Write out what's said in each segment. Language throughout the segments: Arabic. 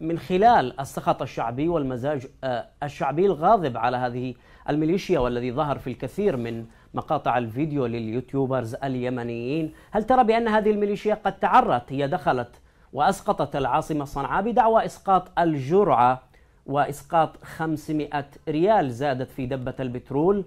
من خلال السخط الشعبي والمزاج آه، الشعبي الغاضب على هذه الميليشيا والذي ظهر في الكثير من مقاطع الفيديو لليوتيوبرز اليمنيين هل ترى بأن هذه الميليشيا قد تعرت هي دخلت وأسقطت العاصمة صنعاء بدعوى إسقاط الجرعة وإسقاط 500 ريال زادت في دبة البترول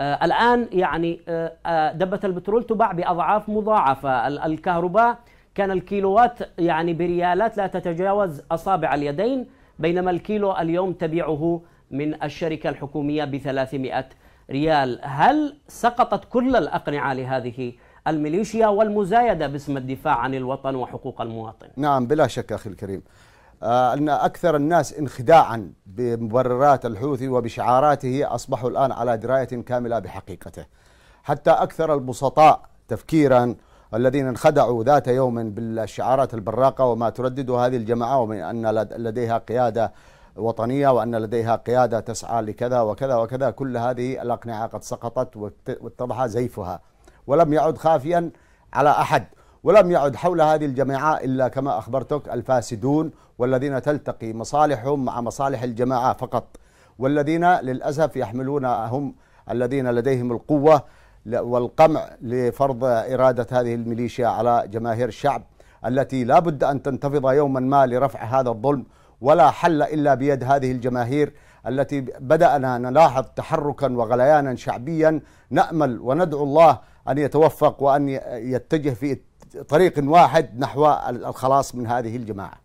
آه، الآن يعني آه، دبة البترول تباع بأضعاف مضاعفة الكهرباء كان الكيلوات يعني بريالات لا تتجاوز أصابع اليدين بينما الكيلو اليوم تبيعه من الشركة الحكومية ب 300 ريال هل سقطت كل الأقنعة لهذه الميليشيا والمزايدة باسم الدفاع عن الوطن وحقوق المواطن نعم بلا شك أخي الكريم آه، أن أكثر الناس انخداعا بمبررات الحوثي وبشعاراته أصبحوا الآن على دراية كاملة بحقيقته حتى أكثر البسطاء تفكيرا الذين انخدعوا ذات يوم بالشعارات البراقة وما تردده هذه الجماعة ومن أن لديها قيادة وطنية وأن لديها قيادة تسعى لكذا وكذا وكذا كل هذه الأقنعة قد سقطت واتضح زيفها ولم يعد خافيا على أحد ولم يعد حول هذه الجماعة إلا كما أخبرتك الفاسدون والذين تلتقي مصالحهم مع مصالح الجماعة فقط والذين للأسف يحملون هم الذين لديهم القوة والقمع لفرض إرادة هذه الميليشيا على جماهير الشعب التي لا بد أن تنتفض يوما ما لرفع هذا الظلم ولا حل إلا بيد هذه الجماهير التي بدأنا نلاحظ تحركا وغليانا شعبيا نأمل وندعو الله أن يتوفق وأن يتجه في طريق واحد نحو الخلاص من هذه الجماعة